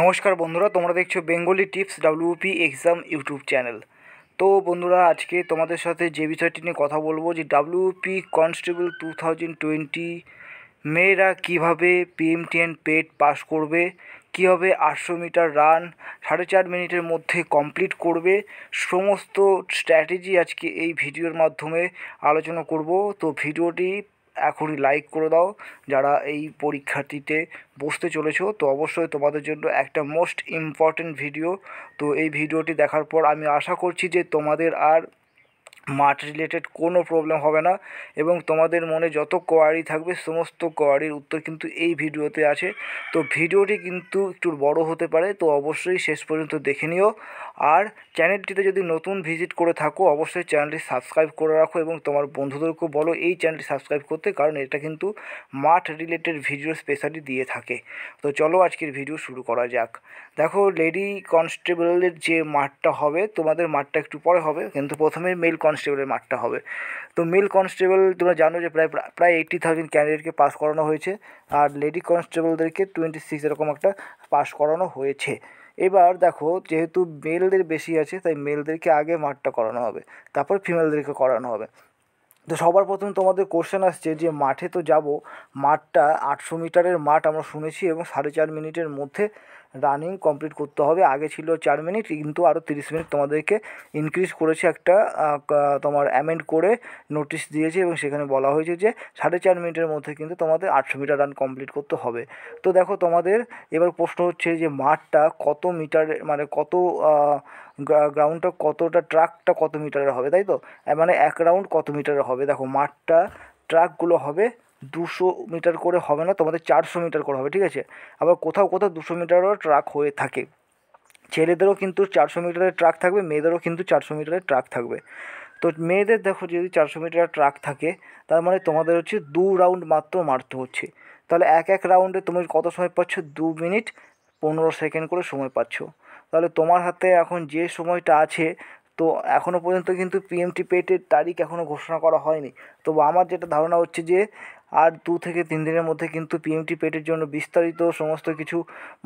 নমস্কার বন্ধুরা তোমরা দেখছো Bengali tips WP exam YouTube channel তো বন্ধুরা আজকে তোমাদের সাথে যে বিষয়টি নিয়ে কথা বলবো যে WP constable two thousand twenty মেয়েরা কীভাবে পিএমটিএন পেট পাস করবে কীভাবে আটশো মিটার রান সাড়ে চার মিনিটের মধ্যে কমপ্লিট করবে সমস্ত স্ট্র্যাটেজি আজকে এই ভিডিওর মাধ্যমে আলোচনা করব তো ভিডিওটি এখনই লাইক করে দাও যারা এই পরীক্ষাটিতে বসতে চলেছো তো অবশ্যই তোমাদের জন্য একটা মোস্ট ইম্পর্ট্যান্ট ভিডিও তো এই ভিডিওটি দেখার পর আমি আশা করছি যে তোমাদের আর মাঠ রিলেটেড কোনো প্রবলেম হবে না এবং তোমাদের মনে যত কোয়ারি থাকবে সমস্ত কোয়ারির উত্তর কিন্তু এই ভিডিওতে আছে তো ভিডিওটি কিন্তু একটু বড় হতে পারে তো অবশ্যই শেষ পর্যন্ত দেখে নিও আর চ্যানেলটিতে যদি নতুন ভিজিট করে থাকো অবশ্যই চ্যানেলটি সাবস্ক্রাইব করে রাখো এবং তোমার বন্ধুদেরকেও বলো এই চ্যানেলটি সাবস্ক্রাইব করতে কারণ এটা কিন্তু মাঠ রিলেটেড ভিডিও স্পেশালি দিয়ে থাকে তো চলো আজকের ভিডিও শুরু করা যাক দেখো লেডি কনস্টেবলের যে মাঠটা হবে তোমাদের মাঠটা একটু পরে হবে কিন্তু প্রথমে মেল কনস্টেবল কনস্টেবলের মাঠটা হবে তো মেল কনস্টেবল তোমরা জানো যে প্রায় প্রায় এইটটি থাউজেন্ড ক্যান্ডিডেটকে পাস করানো হয়েছে আর লেডি কনস্টেবলদেরকে টোয়েন্টি সিক্স এরকম একটা পাস করানো হয়েছে এবার দেখো যেহেতু মেলদের বেশি আছে তাই মেলদেরকে আগে মাঠটা করানো হবে তারপর ফিমেলদেরকে করানো হবে তো সবার প্রথম তোমাদের কোশ্চেন আসছে যে মাঠে তো যাব মাঠটা আটশো মিটারের মাঠ আমরা শুনেছি এবং সাড়ে চার মিনিটের মধ্যে রানিং কমপ্লিট করতে হবে আগে ছিল চার মিনিট কিন্তু আরও তিরিশ মিনিট তোমাদেরকে ইনক্রিজ করেছে একটা তোমার অ্যামেন্ড করে নোটিশ দিয়েছে এবং সেখানে বলা হয়েছে যে সাড়ে চার মিনিটের মধ্যে কিন্তু তোমাদের আটশো মিটার রান কমপ্লিট করতে হবে তো দেখো তোমাদের এবার প্রশ্ন হচ্ছে যে মাঠটা কত মিটার মানে কত গ্রাউন্ডটা কতটা ট্রাকটা কত মিটারের হবে তাই তো মানে এক রাউন্ড কত মিটারের হবে দেখো মাঠটা ট্রাকগুলো হবে দুশো মিটার করে হবে না তোমাদের চারশো মিটার করে হবে ঠিক আছে আবার কোথাও কোথাও দুশো মিটারও ট্রাক হয়ে থাকে ছেলেদেরও কিন্তু চারশো মিটারের ট্রাক থাকবে মেয়েদেরও কিন্তু চারশো মিটারের ট্রাক থাকবে তো মেয়েদের দেখো যদি চারশো মিটারের ট্রাক থাকে তার মানে তোমাদের হচ্ছে দু রাউন্ড মাত্র মারতে হচ্ছে তাহলে এক এক রাউন্ডে তুমি কত সময় পাচ্ছ দু মিনিট পনেরো সেকেন্ড করে সময় পাচ্ছ তাহলে তোমার হাতে এখন যে সময়টা আছে তো এখনও পর্যন্ত কিন্তু পিএমটি পেটের তারিখ এখনও ঘোষণা করা হয়নি তবু আমার যেটা ধারণা হচ্ছে যে আর দু থেকে তিন দিনের মধ্যে কিন্তু পিএমটি পেটের জন্য বিস্তারিত সমস্ত কিছু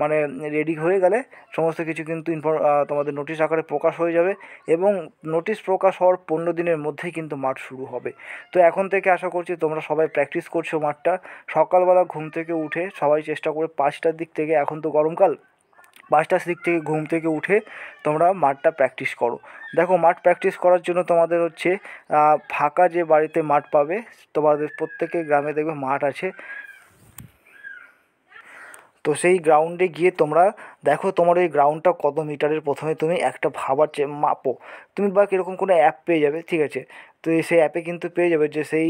মানে রেডি হয়ে গেলে সমস্ত কিছু কিন্তু ইনফর তোমাদের নোটিশ আকারে প্রকাশ হয়ে যাবে এবং নোটিশ প্রকাশ হওয়ার পনেরো দিনের মধ্যেই কিন্তু মাঠ শুরু হবে তো এখন থেকে আশা করছি তোমরা সবাই প্র্যাকটিস করছো মাঠটা সকালবেলা ঘুম থেকে উঠে সবাই চেষ্টা করে পাঁচটার দিক থেকে এখন তো গরমকাল পাঁচটার দিক থেকে ঘুম থেকে উঠে তোমরা মাঠটা প্র্যাকটিস করো দেখো মাঠ প্র্যাকটিস করার জন্য তোমাদের হচ্ছে ফাঁকা যে বাড়িতে মাঠ পাবে তোমাদের প্রত্যেকের গ্রামে দেখবে মাঠ আছে তো সেই গ্রাউন্ডে গিয়ে তোমরা দেখো তোমার ওই গ্রাউন্ডটা কত মিটারের প্রথমে তুমি একটা ভাবার চেয়ে মাপো তুমি বা কীরকম কোনো অ্যাপ পেয়ে যাবে ঠিক আছে তো সেই অ্যাপে কিন্তু পেয়ে যাবে যে সেই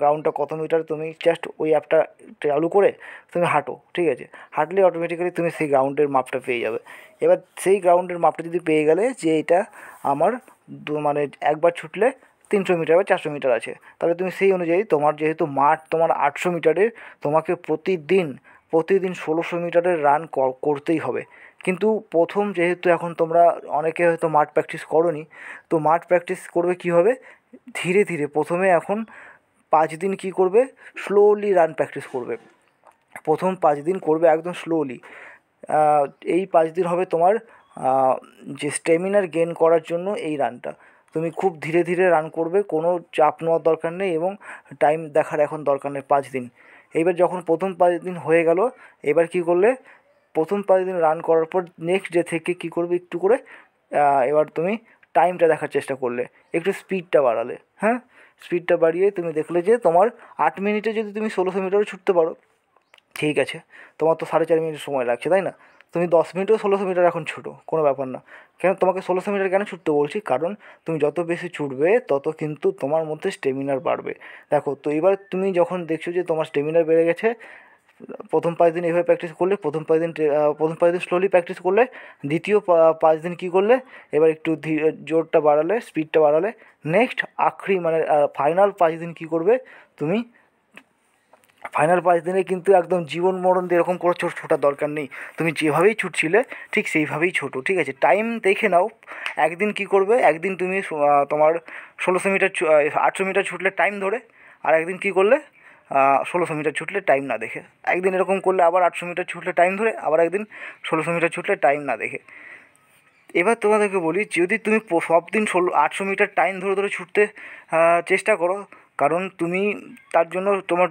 গ্রাউন্ডটা কত মিটার তুমি জাস্ট ওই অ্যাপটা চালু করে তুমি হাঁটো ঠিক আছে হাঁটলে অটোমেটিক্যালি তুমি সেই গ্রাউন্ডের মাপটা পেয়ে যাবে এবার সেই গ্রাউন্ডের মাপটা যদি পেয়ে গেলে যে এটা আমার দু মানে একবার ছুটলে তিনশো মিটার বা চারশো মিটার আছে তাহলে তুমি সেই অনুযায়ী তোমার যেহেতু মাঠ তোমার আটশো মিটারের তোমাকে প্রতিদিন প্রতিদিন ষোলোশো মিটারের রান করতেই হবে কিন্তু প্রথম যেহেতু এখন তোমরা অনেকে হয়তো মাঠ প্র্যাকটিস করনি তো মাঠ প্র্যাকটিস করবে হবে ধীরে ধীরে প্রথমে এখন পাঁচ দিন কি করবে স্লোলি রান প্র্যাকটিস করবে প্রথম পাঁচ দিন করবে একদম স্লোলি এই পাঁচ দিন হবে তোমার যে স্টেমিনার গেন করার জন্য এই রানটা তুমি খুব ধীরে ধীরে রান করবে কোনো চাপ নেওয়ার দরকার নেই এবং টাইম দেখার এখন দরকার নেই পাঁচ দিন এইবার যখন প্রথম পাঁচ দিন হয়ে গেল এবার কি করলে প্রথম পাঁচ দিন রান করার পর নেক্সট ডে থেকে কি করবে একটু করে এবার তুমি টাইমটা দেখার চেষ্টা করলে একটু স্পিডটা বাড়ালে হ্যাঁ স্পিডটা বাড়িয়ে তুমি দেখলে যে তোমার আট মিনিটে যদি তুমি ষোলোশো মিটারও ছুটতে পারো ঠিক আছে তোমার তো সাড়ে চার মিনিট সময় লাগছে তাই না তুমি দশ মিনিটও ষোলোশো মিটার এখন ছুটো কোনো ব্যাপার না কেন তোমাকে ষোলোশো মিটার কেন ছুটতে বলছি কারণ তুমি যত বেশি ছুটবে তত কিন্তু তোমার মধ্যে স্টেমিনার বাড়বে দেখো তো এবার তুমি যখন দেখছো যে তোমার স্টেমিনার বেড়ে গেছে প্রথম পাঁচ দিন এভাবে প্র্যাকটিস করলে প্রথম পাঁচ দিন প্রথম পাঁচ দিন স্লোলি প্র্যাকটিস করলে দ্বিতীয় পাঁচ দিন কী করলে এবার একটু জোরটা বাড়ালে স্পিডটা বাড়ালে নেক্সট আখরি মানে ফাইনাল পাঁচ দিন কী করবে তুমি ফাইনাল পাঁচ দিনে কিন্তু একদম জীবন মরণ এরকম করে ছোট ছোটার দরকার নেই তুমি যেভাবেই ছুটছিলে ঠিক সেইভাবেই ছোটো ঠিক আছে টাইম দেখে নাও একদিন কি করবে একদিন তুমি তোমার ষোলোশো মিটার আটশো মিটার ছুটলে টাইম ধরে আর একদিন কি করলে ষোলোশো মিটার ছুটলে টাইম না দেখে একদিন এরকম করলে আবার আটশো মিটার ছুটলে টাইম ধরে আবার একদিন ষোলোশো মিটার ছুটলে টাইম না দেখে এবার তোমাদেরকে বলি যদি তুমি সব দিন ষোলো আটশো মিটার টাইম ধরে ধরে ছুটতে চেষ্টা করো কারণ তুমি তার জন্য তোমার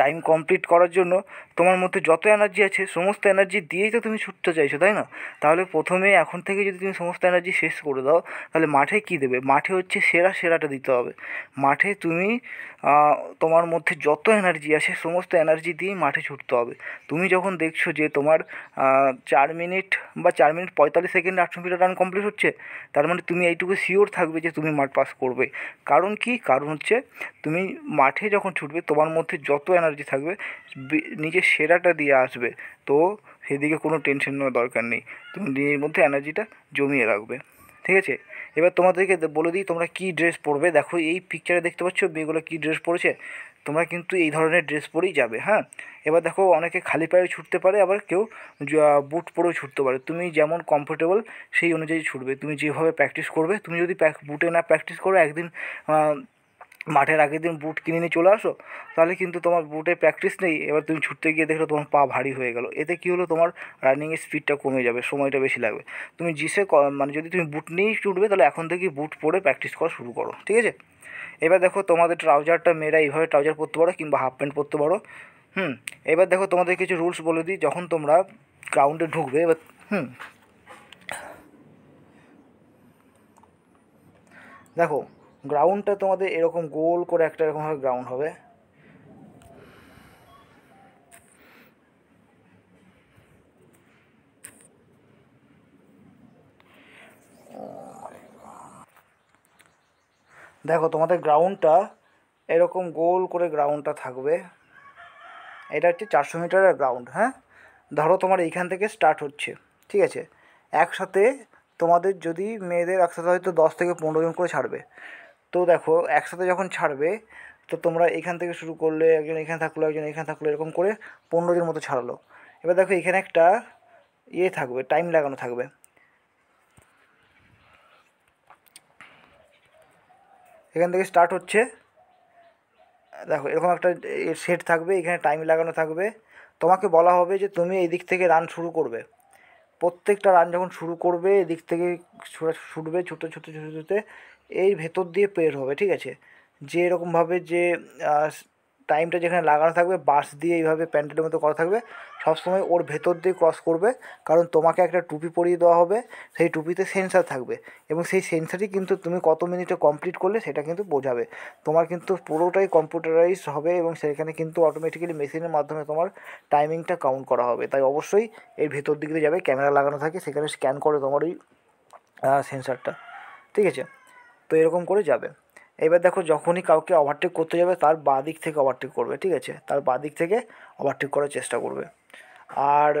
টাইম কমপ্লিট করার জন্য তোমার মধ্যে যত এনার্জি আছে সমস্ত এনার্জি দিয়েই তো তুমি ছুটতে চাইছো তাই না তাহলে প্রথমে এখন থেকে যদি তুমি সমস্ত এনার্জি শেষ করে দাও তাহলে মাঠে কি দেবে মাঠে হচ্ছে সেরা সেরাটা দিতে হবে মাঠে তুমি তোমার মধ্যে যত এনার্জি আছে সমস্ত এনার্জি দিয়েই মাঠে ছুটতে হবে তুমি যখন দেখছো যে তোমার চার মিনিট বা চার মিনিট পঁয়তাল্লিশ সেকেন্ড আটশো মিটার রান কমপ্লিট হচ্ছে তার মানে তুমি এইটুকু শিওর থাকবে যে তুমি মাঠ পাস করবে কারণ কি কারণ হচ্ছে তুমি মাঠে যখন ছুটবে তোমার মধ্যে যত এনার্জি থাকবে নিজের সেরাটা দিয়ে আসবে তো সেদিকে কোনো টেনশন নেওয়ার দরকার নেই তুমি নিজের মধ্যে এনার্জিটা জমিয়ে রাখবে ঠিক আছে এবার তোমাদেরকে বলে দিই তোমরা কী ড্রেস পরবে দেখো এই পিকচারে দেখতে পাচ্ছ মেয়েগুলো কী ড্রেস পরেছে তোমরা কিন্তু এই ধরনের ড্রেস পরেই যাবে হ্যাঁ এবার দেখো অনেকে খালি পায়ে ছুটতে পারে আবার কেউ বুট পরেও ছুটতে পারে তুমি যেমন কমফোর্টেবল সেই অনুযায়ী ছুটবে তুমি যেভাবে প্র্যাকটিস করবে তুমি যদি বুটে না প্র্যাকটিস করো একদিন মাঠের আগের দিন বুট কিনে নিয়ে চলে আসো তাহলে কিন্তু তোমার বুটে প্র্যাকটিস নেই এবার তুমি ছুটতে গিয়ে দেখলো তোমার পা ভারী হয়ে গেলো এতে কী হলো তোমার রানিংয়ের স্পিডটা কমে যাবে সময়টা বেশি লাগবে তুমি জিসে মানে যদি তুমি বুট নিয়েই ছুটবে তাহলে এখন থেকেই বুট পরে প্র্যাকটিস করা শুরু করো ঠিক আছে এবার দেখো তোমাদের ট্রাউজারটা মেয়েরা এইভাবে ট্রাউজার পরতে পারো কিংবা হাফ প্যান্ট পরতে পারো হুম এবার দেখো তোমাদের কিছু রুলস বলে দিই যখন তোমরা গ্রাউন্ডে ঢুকবে এবার হুম দেখো গ্রাউন্ডটা তোমাদের এরকম গোল করে একটা এরকমভাবে গ্রাউন্ড হবে দেখো তোমাদের গ্রাউন্ডটা এরকম গোল করে গ্রাউন্ডটা থাকবে এটা হচ্ছে চারশো মিটারের গ্রাউন্ড হ্যাঁ ধরো তোমার এইখান থেকে স্টার্ট হচ্ছে ঠিক আছে একসাথে তোমাদের যদি মেয়েদের একসাথে হয়তো দশ থেকে পনেরো জন করে ছাড়বে তো দেখো একসাথে যখন ছাড়বে তো তোমরা এখান থেকে শুরু করলে একজন এখানে থাকলো একজন এখানে থাকলো এরকম করে পনেরো দিন মতো ছাড়ালো এবার দেখো এখানে একটা ইয়ে থাকবে টাইম লাগানো থাকবে এখান থেকে স্টার্ট হচ্ছে দেখো এরকম একটা সেট থাকবে এখানে টাইম লাগানো থাকবে তোমাকে বলা হবে যে তুমি এই দিক থেকে রান শুরু করবে প্রত্যেকটা রান যখন শুরু করবে এদিক থেকে ছুটবে ছুটতে ছুটতে ছুটতে ছুটতে এই ভেতর দিয়ে পের হবে ঠিক আছে যে এরকমভাবে যে টাইমটা যেখানে লাগানো থাকবে বাস দিয়ে এইভাবে প্যান্ডেলের মতো করা থাকবে সবসময় ওর ভেতর দিয়ে ক্রস করবে কারণ তোমাকে একটা টুপি পরিয়ে দেওয়া হবে সেই টুপিতে সেন্সার থাকবে এবং সেই সেন্সারই কিন্তু তুমি কত মিনিটে কমপ্লিট করলে সেটা কিন্তু বোঝাবে তোমার কিন্তু পুরোটাই কম্পিউটারাইজ হবে এবং সেখানে কিন্তু অটোমেটিক্যালি মেশিনের মাধ্যমে তোমার টাইমিংটা কাউন্ট করা হবে তাই অবশ্যই এর ভেতর দিকে যাবে ক্যামেরা লাগানো থাকে সেখানে স্ক্যান করে তোমার ওই সেন্সারটা ঠিক আছে তো এরকম করে যাবে এবার দেখো যখনই কাউকে ওভারটেক করতে যাবে তার বাঁ দিক থেকে ওভারটেক করবে ঠিক আছে তার বাঁ দিক থেকে ওভারটেক করার চেষ্টা করবে আর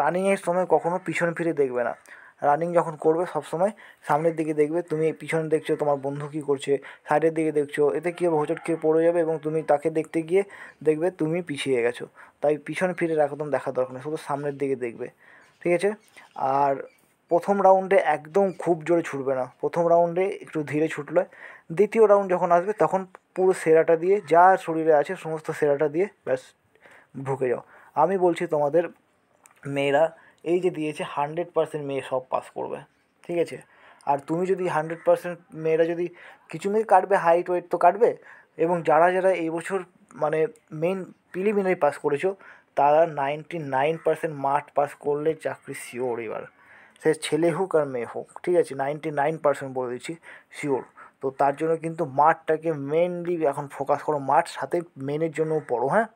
রানিংয়ের সময় কখনো পিছন ফিরে দেখবে না রানিং যখন করবে সব সময় সামনের দিকে দেখবে তুমি পিছনে দেখছো তোমার বন্ধু কী করছে সাইডের দিকে দেখছো এতে কী হোচট খেয়ে পড়ে যাবে এবং তুমি তাকে দেখতে গিয়ে দেখবে তুমি পিছিয়ে গেছো তাই পিছনে ফিরে একদম দেখা দরকার নেই শুধু সামনের দিকে দেখবে ঠিক আছে আর প্রথম রাউন্ডে একদম খুব জোরে ছুটবে না প্রথম রাউন্ডে একটু ধীরে ছুটলে দ্বিতীয় রাউন্ড যখন আসবে তখন পুরো সেরাটা দিয়ে যা শরীরে আছে সমস্ত সেরাটা দিয়ে ব্যাস ঢুকে যাও আমি বলছি তোমাদের মেয়েরা এই যে দিয়েছে হান্ড্রেড পার্সেন্ট মেয়ে সব পাস করবে ঠিক আছে আর তুমি যদি হান্ড্রেড পার্সেন্ট মেয়েরা যদি কিছু মেয়ে কাটবে হাইট ওয়েট তো কাটবে এবং যারা যারা এই বছর মানে মেন প্রিলিমিনারি পাস করেছো তারা নাইনটি নাইন পার্সেন্ট মাঠ পাস করলে চাকরি শিওর এবার সে ছেলে হোক আর মেয়ে হোক ঠিক আছে নাইনটি নাইন পার্সেন্ট বলে দিচ্ছি শিওর তো তার জন্য কিন্তু মাঠটাকে মেনলি এখন ফোকাস করো মাঠ সাথে মেনের জন্যও পড়ো হ্যাঁ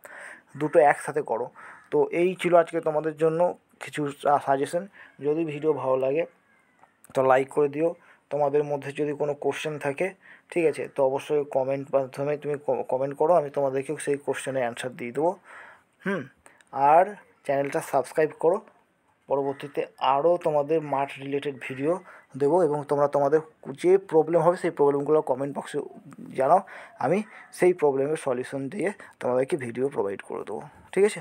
দুটো একসাথে করো তো এই ছিল আজকে তোমাদের জন্য কিছু সাজেশন যদি ভিডিও ভালো লাগে তো লাইক করে দিও তোমাদের মধ্যে যদি কোনো কোশ্চেন থাকে ঠিক আছে তো অবশ্যই কমেন্ট মাধ্যমে তুমি কমেন্ট করো আমি তোমাদেরকেও সেই কোশ্চেনের অ্যান্সার দিয়ে দেবো হুম আর চ্যানেলটা সাবস্ক্রাইব করো পরবর্তীতে আরও তোমাদের মাঠ রিলেটেড ভিডিও দেবো এবং তোমরা তোমাদের যে প্রবলেম হবে সেই প্রবলেমগুলো কমেন্ট বক্সে জানাও আমি সেই প্রবলেমের সলিউশন দিয়ে তোমাদেরকে ভিডিও প্রোভাইড করে দেবো ঠিক আছে